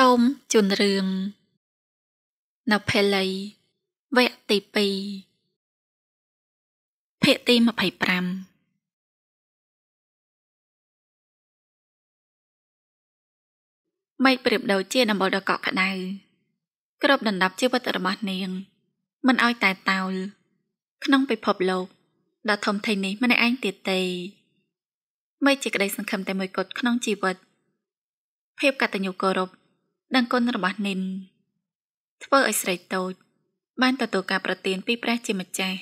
សូមជូនរឿងនៅពេលលីវគ្គទី2ភាគទី25មេឃប្រៀបដូចជាដំបូលដ៏កក់ក្ដៅគ្របដណ្ដប់ជីវិតរបស់នាង មិនឲ្យតែតោលក្នុងពិភពលោកដ៏ធំធេងនេះម្នាក់ឯងទៀតទេមេឃជាក្តីសង្ឃឹមតែមួយគត់ក្នុងជីវិតភាពកតញ្ញូគោរពដង្គុនរបស់និនធ្វើឲ្យស្រីតូចបានទទួលការប្រទានពីព្រះជាម្ចាស់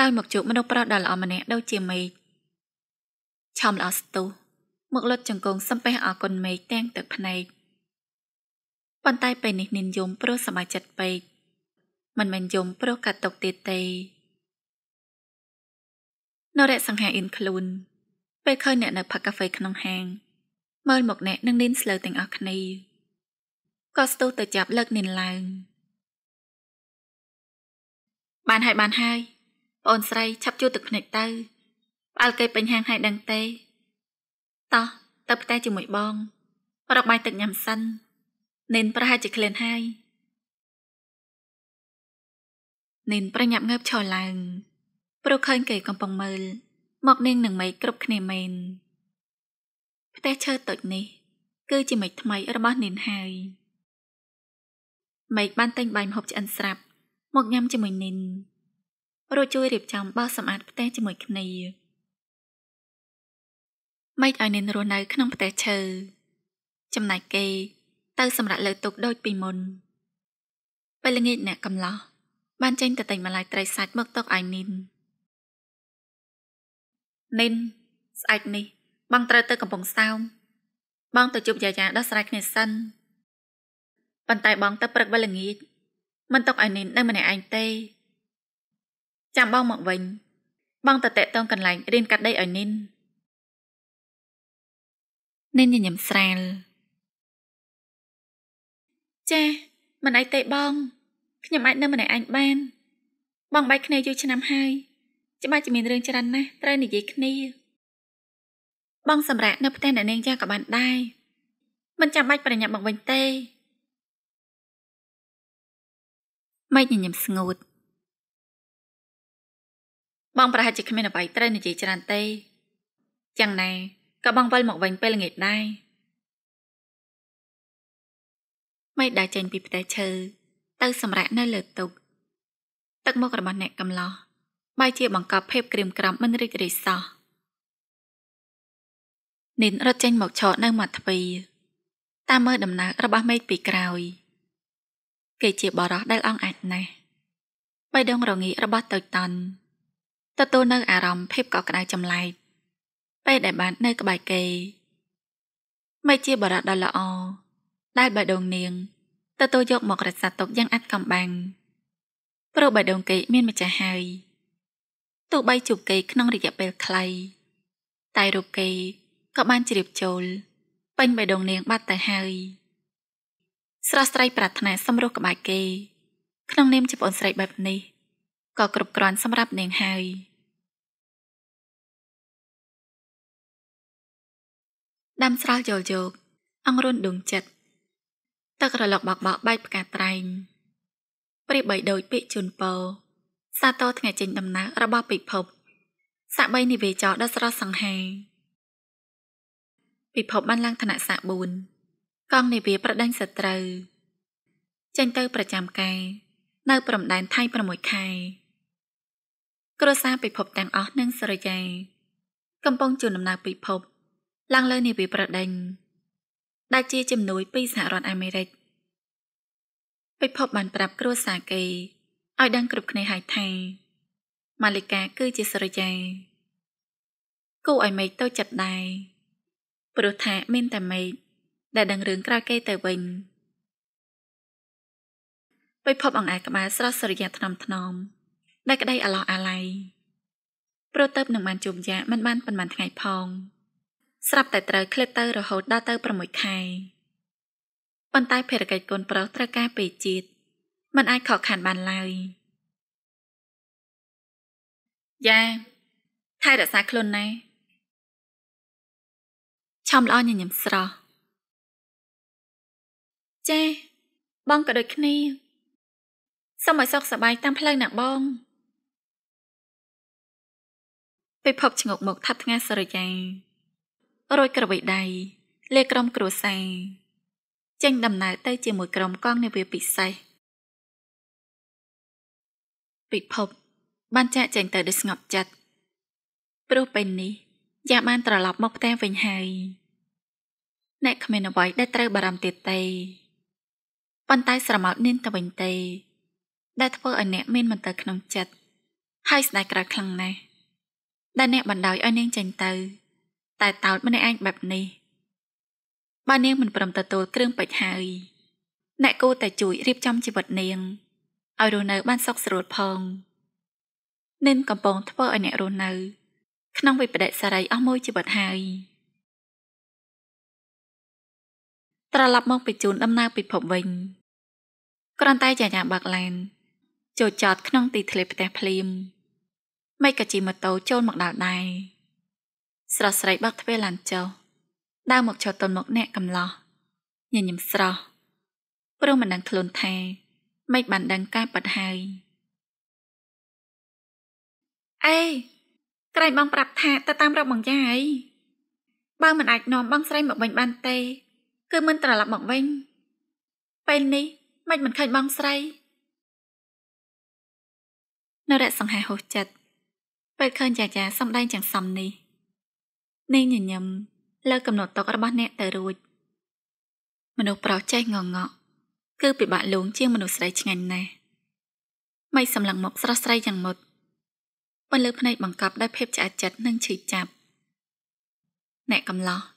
ដោយមកជួបមនុស្សប្រុសដ៏ល្អម្នាក់ដូចជាមេឃឆោមល្អស្ទុះមកលុតចង្គង់សំពះអរគុណមេឃទាំងទឹកភ្នែកប៉ុន្តែពេលនេះនិនយំព្រោះសមាជិកពេកមិនមែនយំព្រោះកាត់ទុកទៀតទេនរៈសង្ហាអ៊ីនខ្លួនពេលឃើញអ្នកនៅផឹកកាហ្វេក្នុងហាង មើលមកអ្នកនឹងនិនស្លើទាំងអស់គ្នាក៏ស្ទុះទៅចាប់លើកនាងឡើងបានហើយបានហើយបងស្រីឆាប់ជួទឹកភ្នែកទៅផ្អើលគេពេញហាងហើយដឹងទេតោះទៅផ្ទះជាមួយបងប្របាយទឹកញ៉ាំសិននេនប្រហែលជាក្លែនហើយនេនប្រញាប់ងើបឈរឡើងព្រោះឃើញគេកំពុងមើល មកនាងនឹងមេគ្រប់គ្នាមែនផ្ទះឈើតូចនេះ គឺជាមេថ្មីរបស់នេនហើយម៉េចបានទិញបាយម្ហូបឆ្អិនស្រាប់ មកញ៉ាំជាមួយនិនរួចជួយរៀបចំបោសសម្អាតផ្ទះជាមួយគ្នាម៉េចឲ្យនិនរស់នៅក្នុងផ្ទះឈើចំណែកគេ ទៅសម្រាប់លើទុកដូចពីមុនពេលល្ងាចអ្នកកំឡោះបានចេញទៅទិញបន្លែត្រីសាច់មកទុកឲ្យនិននិនស្អែកនេះបងត្រូវទៅកំពង់សោមបងទៅជួបយាយាដោះស្រាយគ្នាសិនប៉ុន្តែបងទៅព្រឹកវេលាល្ងាចមិនຕົកឲ្យនីននៅម្នាក់ឯងទេ ចាំបងមកវិញ បងទៅតេតងកន្លែងរៀនកាត់ដីឲ្យនីននីនញញឹមស្រាលចាមិនអីទេបង ខ្ញុំអាចនៅម្នាក់ឯងបានបងបែកគ្នាយូរឆ្នាំហើយច្បាស់ជាមានរឿងច្រើនណាស់ត្រូវនិយាយគ្នា បងសម្រាប់នៅផ្ទះអ្នកនាងយ៉ាងក៏បានដែរមិនចាំបាច់ប្រញាប់មកវិញទេម៉េចញញឹមស្ងួតបងប្រហែលជាគ្មានអ្វីត្រូវនិយាយច្រើនទេយ៉ាងណាក៏បងវិលមកវិញពេលល្ងាចដែរម៉េចដើរចេញពីផ្ទះឈើទៅ សម្រាកនៅលើតុកទឹកមុខរបស់អ្នកកំឡោះបែជាបង្កប់ភាពក្រៀមក្រំមិនរីករាយសោះនិនរត់ចេញមកឈរនៅមាត់ទ្វារតាមមើលដំណើររបស់មេឃពីក្រោយ។គេជាបរោះដែលអង្អាចណាស់បៃដងរងាករបស់តូចតាន់ទទួលនៅអារម្មណ៍ភាពកក់ក្ដៅចម្លែកពេលដែលបាននៅក្បែរគេមិនជាបរោះដ៏ល្អដែលបៃដងនាងទទួលយកមករក្សាទុកយ៉ាងអាត់កំបាំងព្រោះបៃដងគេមានម្ចាស់ហើយទោះបីជួបគេក្នុងរយៈពេលខ្លីតែរូបគេក៏បានជ្រាបចូល ពេញបេះដូងនាងបាត់ទៅហើយ។ស្រស់ស្រីប្រាថ្នា សម្រុះក្បែរគេក្នុងនាមជាប្អូនស្រីបែបនេះក៏គ្រប់គ្រាន់សម្រាប់នាងហើយដាំស្រស់យល់យោគអង្រួនដួងចិត្តទឹករលកបោកបោកបែកផ្កាត្រែងព្រាបបីដូចពាក្យជូនពរសាទរថ្ងៃចេញដំណើររបស់ពិភព សាក់បីនិវេចរដ៏ស្រស់សង្ហាពិភពបានឡើងឋានៈសាក់4កងនាវាប្រដាញ់សត្រូវចេញទៅប្រចាំការនៅព្រំដែនថៃ6ខែគ្រួសារពិភពទាំងអស់នឹងសរយាកំពុងជួនដំណើរពិភពឡើងលើនាវាប្រដេញដែលជាជំនួយពីសហរដ្ឋអាមេរិកពិភពបានប្រាប់គ្រួសារគេឲ្យដឹងគ្រប់គ្នាហើយថាម៉ាលីកាគឺជាសរយាគូឲ្យមេឃទៅចិត្តដែរព្រោះថាមានតែមេឃដែលដឹងរឿងក្រោយគេទៅវិញពិភពអង្អែលក្បាលស្រស់សរិយាថ្នមថ្នមដែលក្តីអាឡោះអាល័យប្រទៅនឹងបានជួបយ៉ាមិនបានប៉ុន្មានថ្ងៃផង ស្រាប់តែត្រូវឃ្លាបទៅរហូតដល់ទៅ6ខែប៉ុន្តែភារកិច្ចកូនប្រុសត្រូវការពេលជាតិមិនអាចខកខានបានឡើយយ៉ាថែរក្សាខ្លួនណាឆំល្អញញឹមស្រស់ចាបងក៏ដូចគ្នាសូមឲ្យសុខសប្បាយតាមផ្លូវណាបងពិភពឈ្ងោកមកថាប់ថ្ងាសរយារួចក្រវិដៃលេក្រុមគ្រួសារចេញដំណើរទៅជាមួយក្រុមកងនាវាពិសេសពិភពបានចាក់ចែងទៅដោយស្ងប់ចិត្តព្រោះពេលនេះយ៉ាបានត្រឡប់មកផ្ទះវិញហើយអ្នកគ្មានអ្វីដែលត្រូវបារម្ភទៀតទេប៉ុន្តែស្រមោចនាងទៅវិញទេដែលធ្វើឲ្យអ្នកមានមន្ទិលក្នុងចិត្តហើយស្ដាយក្រៅខ្លាំងណាស់ដែលអ្នកបណ្ដោយឲ្យនាងចេញទៅ តែតោតម្នាក់ឯងបែបនេះបើនាងមិនព្រមទទួលគ្រឿងពេចហើយអ្នកគួរតែជួយរៀបចំជីវិតនាងឲ្យរស់នៅបានសុខស្រួលផងនាងកំពុងធ្វើឲ្យអ្នករស់នៅ ក្នុងវិបដិសារីអស់មួយជីវិតហើយត្រឡប់មកបញ្ជូនដំណើរពិភពវិញគ្រាន់តែចាញ៉ាបាក់ឡានចូលចតក្នុងទីធ្លាផ្ទះភ្លាមមិនក៏ជិះម៉ូតូចូលមកដល់ដែរស្រស់ស្រីបាក់ទ្វារឡានចុះដើរមកឈរទន់មកអ្នកកំឡោះញញឹមស្រស់ព្រោះមិនដឹងខ្លួនថាមិនបានដឹងការប៉ັດហើយអេក្រែងបងប្រាប់ថាទៅតាមរកបងយ៉ាអីបើមិនអាចនាំបងស្រីមកវិញបានទេគឺមិនត្រឡប់មកវិញ ពេលនេះមិនមិនឃើញបងស្រីនៅរកសង្ហែហោះចិត្តពេលឃើញចាចាសំដែងទាំងសំនេះនាងញញឹមលើកំណត់តុករបស់អ្នកទៅរួចមនុស្សប្រុសចេះងងក់គឺពិបាកលងជាងមនុស្សស្រីឆ្ងាញ់ណាស់មិនសម្លឹងមកស្រស់ស្រីយ៉ាងមុតពលលើភ្នែកបង្កប់ដោយភាពឆ្អែតចិត្តនិងឈឺចាប់អ្នកកំឡោះ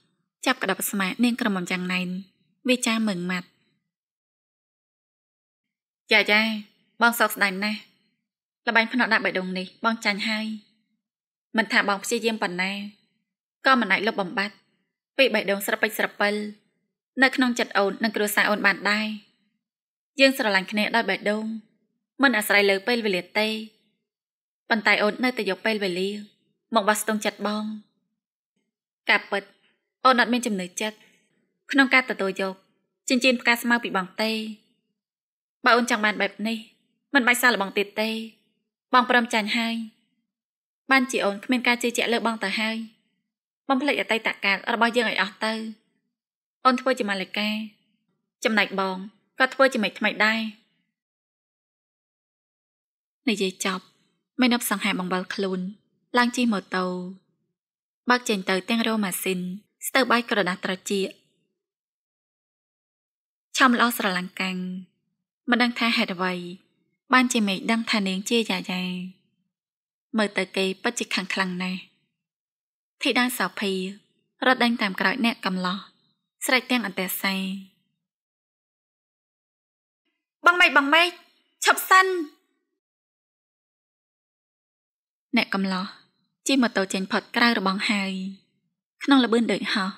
ចាប់ក្តាប់ស្មានាងក្រមុំយ៉ាងណែនវាចាមើងម៉ាត់យ៉ាយ៉ាបងសោកស្ដាយណាស់លបែងភ្នត់ដាក់បេះដូងនេះបងចាញ់ហើយ មិនថាបងព្យាយាមប៉ុណ្ណាក៏មិនអាចលុបបំបាត់ពីបេះដូងស្រពេចស្រពិលនៅក្នុងចិត្តអូននិងគ្រួសារអូនបានដែរយើងស្រឡាញ់គ្នាដោយបេះដូងមិនអាស្រ័យលើពេលវេលាទេប៉ុន្តែអូននៅតែយកពេលវេលាមកបោះស្ទង់ចិត្តបង កាពិតអូនអត់មានចំណឺចិត្តក្នុងការទទួលយកចិញ្ចៀនផ្កាស្មៅពីបងទេបើអូនចង់បានបែបនេះ មិនបាច់សារលបងទៀតទេ បងព្រមចាញ់ហើយបានជាអូនគ្មានការជឿជាក់លើបងទៅហើយបំភ្លេចអតីតកាលរបស់យើងឲ្យអស់ទៅអូនធ្វើជាមាលិកាចំណែកបងក៏ធ្វើជាមេឃថ្មីដែរនិយាយចប់មេនប់សង្ហាបង្វិលខ្លួន ឡើងជិះម៉ូតូបើកចេញទៅទាំងរោម៉ាស៊ីនស្ទើរបាយក្រដាស់ត្រជាឆំល្អស្រឡាំងកាំងមិនដឹងថាហេតុអ្វី បានជាមេឃដឹងថានាងជាយ៉ាយ៉ាមើលទៅគេពិតជាខាំងខ្លាំងណាស់ធីតាសោភីរត់ដេញតាមក្រោយ អ្នកកំឡោះស្រែកទាំងអន្តេស័យបងមេឃបងមេឃឈប់សិនអ្នកកំឡោះជិះម៉ូតូចេញផុតក្រៅរបងហើយក្នុងល្បឿនដូចហោះ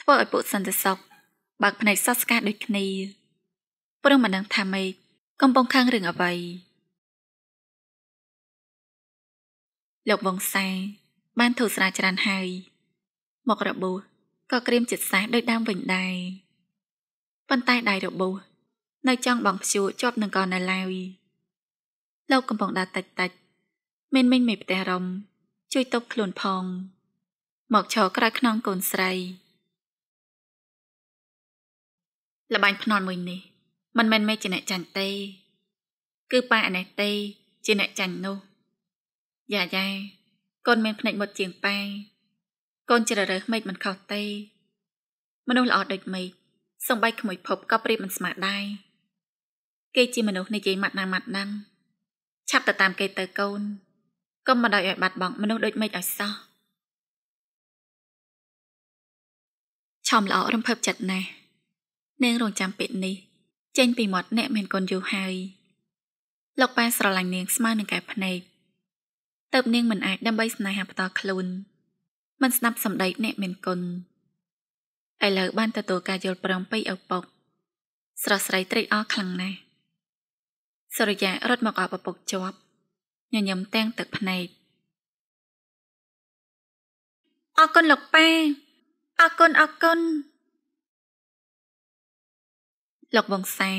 ធ្វើឲ្យពួកសន្តិសុខបើកភ្នែកសះស្កាដូចគ្នាព្រមមិនដឹងថាម៉េចកំពុងខាងរឿងអ្វីលោកវងសាបានធូរស្រាលច្រើនហើយ មករបួសក៏ក្រៀមចិត្តសាសដោយដើមវិញដែរប៉ុន្តែដៃរបួសនៅចង់បងព្យួរជាប់នឹងកនៅឡើយលោកកំពុងដើរតិចតិចមានមិញមេផ្ទះរំជួយទប់ខ្លួនផងមកឈរក្រៅខ្នងកូនស្រីល្បែងភ្នាល់មួយនេះ មិនមែនមេជាអ្នកចាញ់ទេ គឺប៉ាអណេះទេជាអ្នកចាញ់នោះយ៉ាយ៉ាកូនមានភ្នែកមុតជាងប៉ាកូនជ្រើសរើសមេឃមិនខុសទេ មនុស្សល្អដូចមេឃសំបីក្មួយភពក៏ប្រៀបមិនស្មើដែរគេជាមនុស្សនិយាយម៉ាត់ណាម៉ាត់ណាំងឆាប់ទៅតាមគេទៅកូនកុំមកដោយឲ្យបាត់បង់មនុស្សដូចមេឃឲ្យសោះឆោមល្អរំភើបចិត្តណាស់នាងរងចាំពាក្យនេះ ចេញ ពីមាត់អ្នក មានកូនយូរហើយលោកប៉ែស្រឡាញ់នាងស្មើនឹងកែភ្នែកទៅនាងមិនអាចដើម្បីស្នេហាផ្ទាល់ខ្លួនមិនស្ដាប់សម្ដីអ្នកមានគុណឥឡូវបានទទួលការយល់ព្រមពីឪពុក ស្រស់ស្រីត្រេកអរខ្លាំងណាស់សរិយារត់មកអបឪពុកជាប់ញញឹមទាំងទឹកភ្នែកអរគុណលោកប៉ែអរគុណអរគុណលោកវង្សា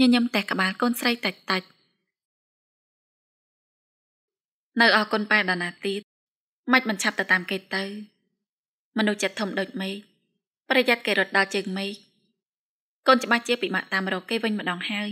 ញញឹមតែក្បាលកូនស្រីតិចតិចនៅអរគុណប៉ែដល់ណាទៀតមិនមិនឆាប់ទៅតាមគេទៅ មនុស្សចិត្តធំដូចមេឃប្រយ័ត្នគេរត់ដល់ជើងមេឃកូនច្បាស់ជាពិបាកតាមរកគេវិញម្ដងហើយ